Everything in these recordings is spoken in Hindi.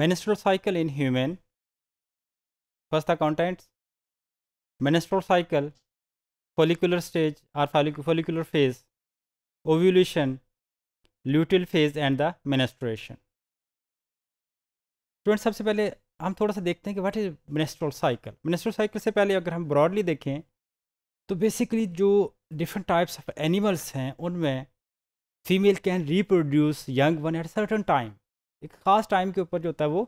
menstrual cycle in human first the contents menstrual cycle follicular stage or follicular phase ovulation luteal phase and the menstruation student सबसे पहले हम थोड़ा सा देखते हैं कि what is menstrual cycle menstrual cycle से पहले अगर हम ब्रॉडली देखें तो बेसिकली जो डिफरेंट टाइप्स ऑफ एनिमल्स हैं उनमें female can reproduce young one at certain time एक ख़ास टाइम के ऊपर जो होता है वो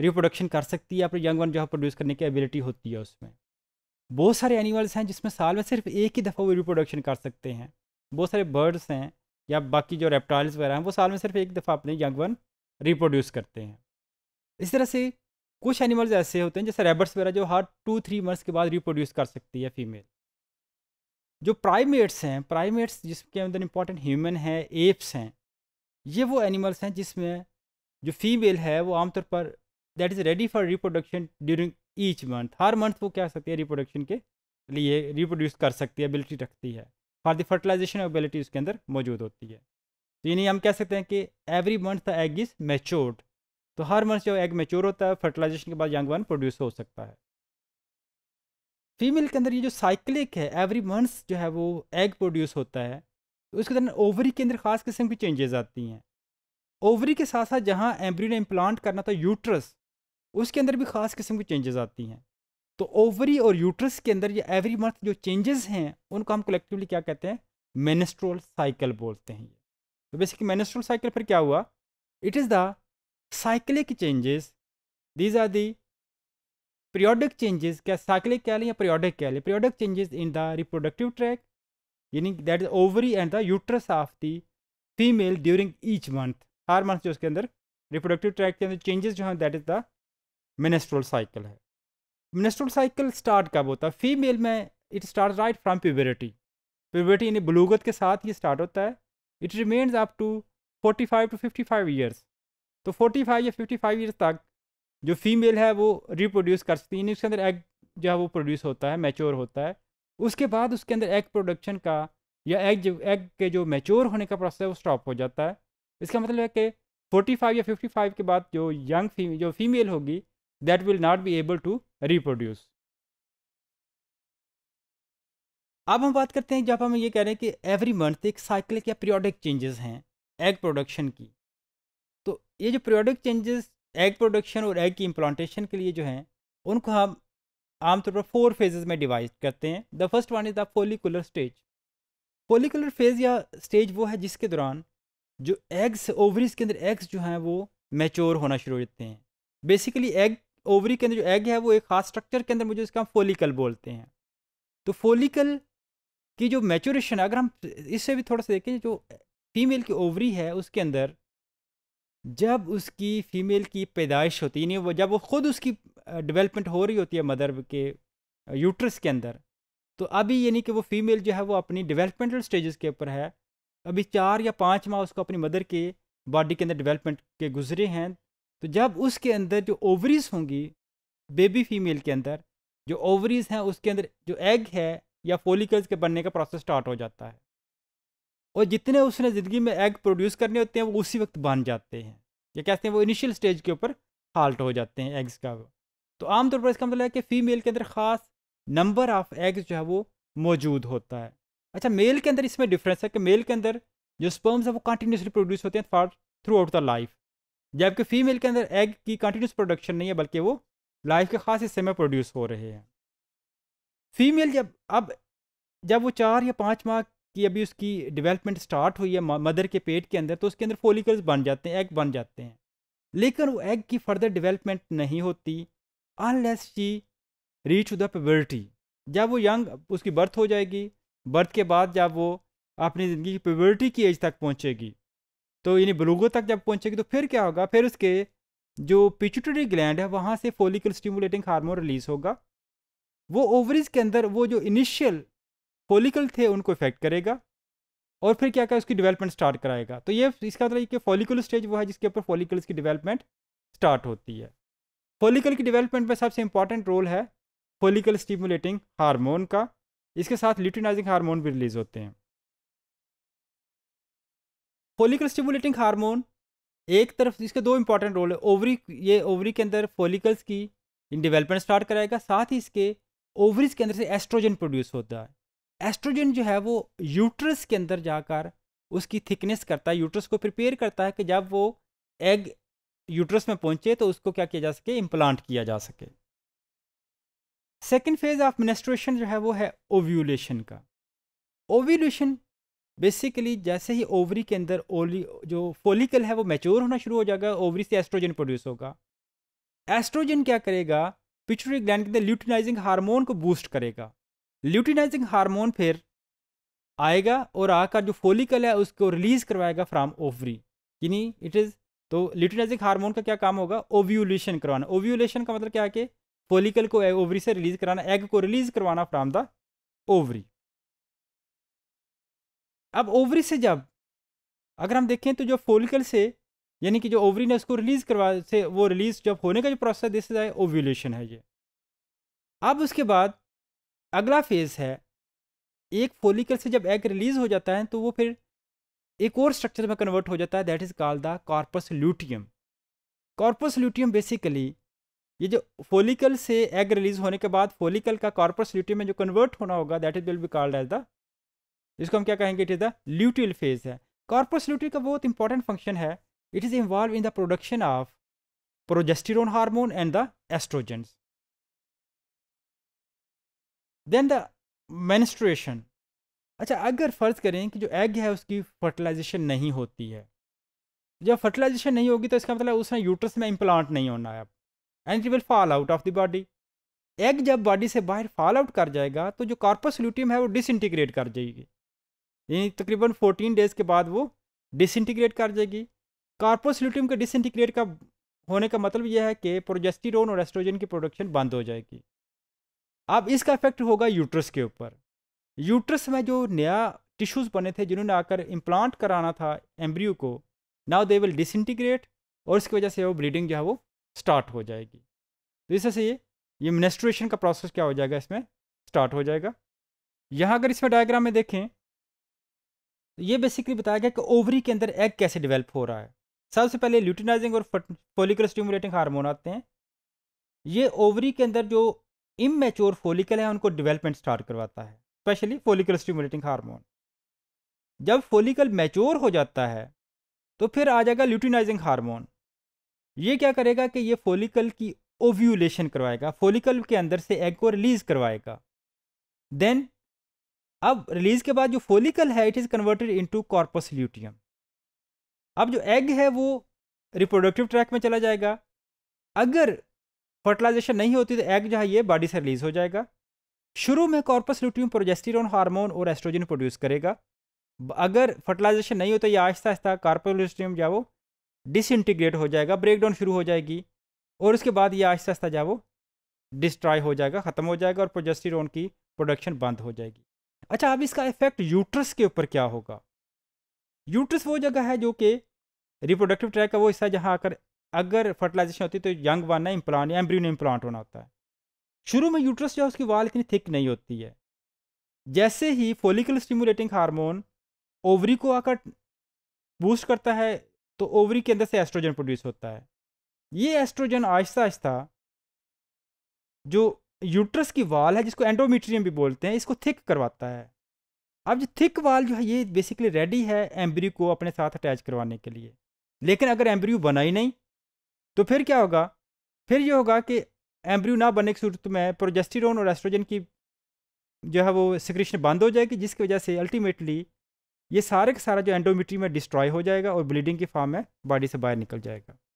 रिप्रोडक्शन कर सकती है अपने यंग वन जो है प्रोड्यूस करने की एबिलिटी होती है उसमें बहुत सारे एनिमल्स हैं जिसमें साल में सिर्फ एक ही दफ़ा वो रिप्रोडक्शन कर सकते हैं बहुत सारे बर्ड्स हैं या बाकी जो रेप्टाइल्स वगैरह हैं वो साल में सिर्फ एक दफ़ा अपने यंग वन रिप्रोड्यूस करते हैं इस तरह से कुछ एनिमल्स ऐसे होते हैं जैसे रेबर्ट्स वगैरह जो हर टू थ्री मंथ्स के बाद रिप्रोड्यूस कर सकती है फीमेल जो प्राइमेट्स हैं प्राइमेट्स जिसके अंदर इम्पॉर्टेंट ह्यूमन हैं एप्स हैं ये वो एनिमल्स हैं जिसमें जो फीमेल है वो आमतौर पर that is ready for reproduction during each month हर मंथ वो क्या सकती है रिप्रोडक्शन के लिए रिप्रोड्यूस कर सकती है एबिलिटी रखती है फॉर द फर्टिलाइजेशन एबिलिटी उसके अंदर मौजूद होती है तो यानी हम कह सकते हैं कि every month the egg is matured तो हर मंथ जो एग मेच्योर होता है फर्टिलाइजेशन के बाद यंग वन प्रोड्यूस हो सकता है फीमेल के अंदर ये जो साइक्लिक है एवरी मंथ जो है वो एग प्रोड्यूस होता है तो उसके अंदर ओवरी के अंदर खास किस्म की चेंजेस आती हैं ओवरी के साथ साथ जहाँ एम्ब्रियो ने इम्प्लांट करना था यूट्रस उसके अंदर भी ख़ास किस्म की चेंजेस आती हैं तो ओवरी और यूट्रस के अंदर ये एवरी मंथ जो चेंजेस हैं उनको हम कलेक्टिवली क्या कहते हैं मेनेस्ट्रोल साइकिल बोलते हैं तो बेसिकली मेनेस्ट्रोल साइकिल फिर क्या हुआ it is the cyclic changes these are the periodic changes क्या साइकिलिक कह लें या पीरियोडिक कह लें periodic changes in the reproductive tract यानी that is ovary and the uterus of the female during each month month जो उसके अंदर रिप्रोडक्टिव ट्रैक के अंदर चेंजेस जो हैं that is the menstrual cycle है मिनेस्ट्रोल साइकिल स्टार्ट कब होता है फीमेल में it start right from puberty puberty यानी बलूगत के साथ ये स्टार्ट होता है it remains up to 45 to 55 years तो 45 या फिफ्टी फाइव ईयर्स तक जो फीमेल है वो रिप्रोड्यूस कर सकती है उसके अंदर एग जो है वो प्रोड्यूस होता है मैच्योर होता है उसके बाद उसके अंदर एग प्रोडक्शन का या एग एग के जो मैच्योर होने का प्रोसेस है वो स्टॉप हो जाता है इसका मतलब है कि 45 या 55 के बाद जो यंग फीमे जो फीमेल होगी that will not be able to reproduce अब हम बात करते हैं जब हम ये कह रहे हैं कि एवरी मंथ एक साइकिल या पीरियडिक चेंजेस हैं एग प्रोडक्शन की तो ये जो पीरियडिक चेंजेस एग प्रोडक्शन और एग की इम्प्लांटेशन के लिए जो हैं उनको हम आमतौर पर फोर फेजेस में डिवाइड करते हैं the first one is the follicular stage follicular phase या स्टेज वो है जिसके दौरान जो एग्स ओवरीज के अंदर एग्स जो हैं वो मैच्योर होना शुरू हो जाते हैं बेसिकली एग ओवरी के अंदर जो एग है वो एक खास स्ट्रक्चर के अंदर मुझे इसका हम फोलिकल बोलते हैं तो फोलिकल की जो मैच्योरेशन है अगर हम इससे भी थोड़ा सा देखें जो फीमेल की ओवरी है उसके अंदर जब उसकी फीमेल की पैदाइश होती है यानी वो जब वो ख़ुद उसकी डेवलपमेंट हो रही होती है मदर के यूट्रस के अंदर तो अभी यानी कि वो फीमेल जो है वो अपनी डेवलपमेंटल स्टेजेस के ऊपर है अभी चार या पाँच माह उसको अपनी मदर के बॉडी के अंदर डेवलपमेंट के गुजरे हैं तो जब उसके अंदर जो ओवरीज होंगी बेबी फीमेल के अंदर जो ओवरीज हैं उसके अंदर जो एग है या फोलिकल्स के बनने का प्रोसेस स्टार्ट हो जाता है और जितने उसने ज़िंदगी में एग प्रोड्यूस करने होते हैं वो उसी वक्त बन जाते हैं या कहते हैं वो इनिशियल स्टेज के ऊपर हाल्ट हो जाते हैं एग्स का तो आमतौर पर इसका मतलब है कि फ़ीमेल के अंदर ख़ास नंबर ऑफ़ एग्स जो है वो मौजूद होता है अच्छा मेल के अंदर इसमें डिफरेंस है कि मेल के अंदर जो स्पर्म्स है वो कंटिन्यूसली प्रोड्यूस होते हैं for throughout the life जबकि फीमेल के अंदर एग की कंटिन्यूस प्रोडक्शन नहीं है बल्कि वो लाइफ के खास हिस्से में प्रोड्यूस हो रहे हैं फीमेल जब अब जब वो चार या पाँच माह की अभी उसकी डिवेलपमेंट स्टार्ट हुई है मदर के पेट के अंदर तो उसके अंदर फोलिकल्स बन जाते हैं एग बन जाते हैं लेकिन वो एग की फर्दर डिवेलपमेंट नहीं होती unless she reach the puberty जब वो यंग उसकी बर्थ हो जाएगी बर्थ के बाद जब वो अपनी ज़िंदगी की प्योरिटी की एज तक पहुँचेगी तो यानी बलूगो तक जब पहुँचेगी तो फिर क्या होगा फिर उसके जो पिचुटरी ग्लैंड है वहाँ से फोलिकल स्टिमुलेटिंग हार्मोन रिलीज होगा वो ओवरीज के अंदर वो जो इनिशियल फोलिकल थे उनको इफेक्ट करेगा और फिर क्या क्या उसकी डेवलपमेंट स्टार्ट कराएगा तो ये इसका मतलब कि फोलिकल स्टेज वो है जिसके ऊपर फोलिकल्स की डेवलपमेंट स्टार्ट होती है फोलिकल की डेवलपमेंट में सबसे इंपॉर्टेंट रोल है फोलिकल स्टिमुलेटिंग हारमोन का इसके साथ ल्यूटिनाइजिंग हार्मोन भी रिलीज होते हैं फोलिकल स्टिमुलेटिंग हार्मोन एक तरफ इसके दो इंपॉर्टेंट रोल है ओवरी ये ओवरी के अंदर फोलिकल्स की इन डेवलपमेंट स्टार्ट कराएगा साथ ही इसके ओवरीज के अंदर से एस्ट्रोजन प्रोड्यूस होता है एस्ट्रोजन जो है वो यूट्रस के अंदर जाकर उसकी थिकनेस करता है यूट्रस को प्रिपेयर करता है कि जब वो एग यूट्रस में पहुंचे तो उसको क्या किया जा सके इम्प्लांट किया जा सके सेकेंड फेज ऑफ मिनिस्ट्रेशन जो है वो है ओव्यूलेशन का ओव्यूलेशन बेसिकली जैसे ही ओवरी के अंदर ओली जो फोलिकल है वो मैच्योर होना शुरू हो जाएगा ओवरी से एस्ट्रोजन प्रोड्यूस होगा एस्ट्रोजन क्या करेगा पिचुरी ग्लैंड के अंदर ल्यूटिनाइजिंग हार्मोन को बूस्ट करेगा ल्यूटिनाइजिंग हार्मोन फिर आएगा और आकर जो फोलिकल है उसको रिलीज करवाएगा फ्राम ओवरी यानी इट इज़ तो ल्यूटिनाइजिंग हार्मोन का क्या काम होगा ओव्यूलेशन करवाना ओव्यूलेशन का मतलब क्या है कि फोलिकल को ओवरी से रिलीज कराना एग को रिलीज करवाना फ्राम द ओवरी अब ओवरी से जब अगर हम देखें तो जो फोलिकल से यानी कि जो ओवरी ने उसको रिलीज करवा से वो रिलीज जब होने का जो प्रोसेस है दिस है ओव्यूलेशन है ये अब उसके बाद अगला फेज़ है एक फोलिकल से जब एग रिलीज हो जाता है तो वो फिर एक और स्ट्रक्चर में कन्वर्ट हो जाता है that is called the corpus luteum corpus luteum basically ये जो फोलिकल से एग रिलीज होने के बाद फोलिकल का कॉर्पस ल्यूटी में जो कन्वर्ट होना होगा that is will be called as the इसको हम क्या कहेंगे it is the luteal phase है कॉर्पस ल्यूटी का बहुत इंपॉर्टेंट फंक्शन है it is involve in the production of progesterone hormone and the estrogens then the menstruation अच्छा अगर फ़र्ज़ करें कि जो एग है उसकी फर्टिलाइजेशन नहीं होती है जब फर्टिलाइजेशन नहीं होगी तो इसका मतलब उसने यूट्रस में इम्प्लांट नहीं होना है अब and it will fall out of the body egg जब बॉडी से बाहर फॉल आउट कर जाएगा तो जो कॉर्पस ल्यूटियम है वो डिसइंटीग्रेट कर जाएगी यानी तकरीबन फोर्टीन डेज़ के बाद वो डिसइंटीग्रेट कर जाएगी कॉर्पस ल्यूटियम के डिसइंटीग्रेट का होने का मतलब यह है कि प्रोजेस्टिरोन और एस्ट्रोजन की प्रोडक्शन बंद हो जाएगी अब इसका इफेक्ट होगा यूट्रस के ऊपर यूट्रस में जो नया टिश्यूज़ बने थे जिन्होंने आकर इम्प्लांट कराना था एम्ब्रियो को नाउ दे विल डिसइंटीग्रेट और इसकी वजह से वो ब्लीडिंग जो है वो स्टार्ट हो जाएगी तो इस से ये ये मिनिस्ट्रेशन का प्रोसेस क्या हो जाएगा इसमें स्टार्ट हो जाएगा यहाँ अगर इसमें डायग्राम में देखें तो ये बेसिकली बताया गया कि ओवरी के अंदर एग कैसे डिवेल्प हो रहा है सबसे पहले ल्यूटिनाइजिंग और फोलिकल स्टिमुलेटिंग हार्मोन आते हैं ये ओवरी के अंदर जो इमेच्योर फोलिकल है उनको डिवेलपमेंट स्टार्ट करवाता है स्पेशली फोलिकल स्टिमुलेटिंग हारमोन जब फोलिकल मैच्योर हो जाता है तो फिर आ जाएगा ल्यूटिनाइजिंग हारमोन ये क्या करेगा कि ये फोलिकल की ओव्यूलेशन करवाएगा फोलिकल के अंदर से एग को रिलीज करवाएगा देन अब रिलीज के बाद जो फोलिकल है it is converted into corpus luteum अब जो एग है वो रिप्रोडक्टिव ट्रैक में चला जाएगा अगर फर्टिलाइजेशन नहीं होती तो एग जो है ये बॉडी से रिलीज हो जाएगा शुरू में कॉर्पस ल्यूटियम प्रोजेस्टिरोन हार्मोन और एस्ट्रोजन प्रोड्यूस करेगा अगर फर्टिलाइजेशन नहीं होता या आहिस्ता आहिस्ता कार्पोलिस्टियम जो वो डिसइंटीग्रेट हो जाएगा ब्रेकडाउन शुरू हो जाएगी और उसके बाद ये आहिस्ता आहिस्ता जा वो डिस्ट्रॉय हो जाएगा ख़त्म हो जाएगा और प्रोजेस्टिरोन की प्रोडक्शन बंद हो जाएगी अच्छा अब इसका इफेक्ट यूट्रस के ऊपर क्या होगा यूट्रस वो जगह है जो कि रिप्रोडक्टिव ट्रैक का वो हिस्सा जहाँ आकर अगर फर्टिलाइजेशन होती है तो यंग बनना इम्प्लांट या एम्ब्रियो इम्प्लांट होना होता है शुरू में यूट्रस जो है उसकी वाल इतनी थिक नहीं होती है जैसे ही फोलिकल स्टिमुलेटिंग हार्मोन ओवरी को आकर बूस्ट करता है तो ओवरी के अंदर से एस्ट्रोजन प्रोड्यूस होता है ये एस्ट्रोजन आहिस्ता आहिस्ता जो यूट्रस की वाल है जिसको एंडोमीट्रियम भी बोलते हैं इसको थिक करवाता है अब जो थिक वाल जो है ये बेसिकली रेडी है एम्ब्रियो को अपने साथ अटैच करवाने के लिए लेकिन अगर एम्ब्रियो बना ही नहीं तो फिर क्या होगा फिर ये होगा कि एम्ब्रियो ना बनने की सूरत में प्रोजेस्टिरोन और एस्ट्रोजन की जो है वो सिक्रेशन बंद हो जाएगी जिसकी वजह से अल्टीमेटली ये सारे का सारा जो एंडोमेट्री में डिस्ट्रॉय हो जाएगा और ब्लीडिंग की फॉर्म में बॉडी से बाहर निकल जाएगा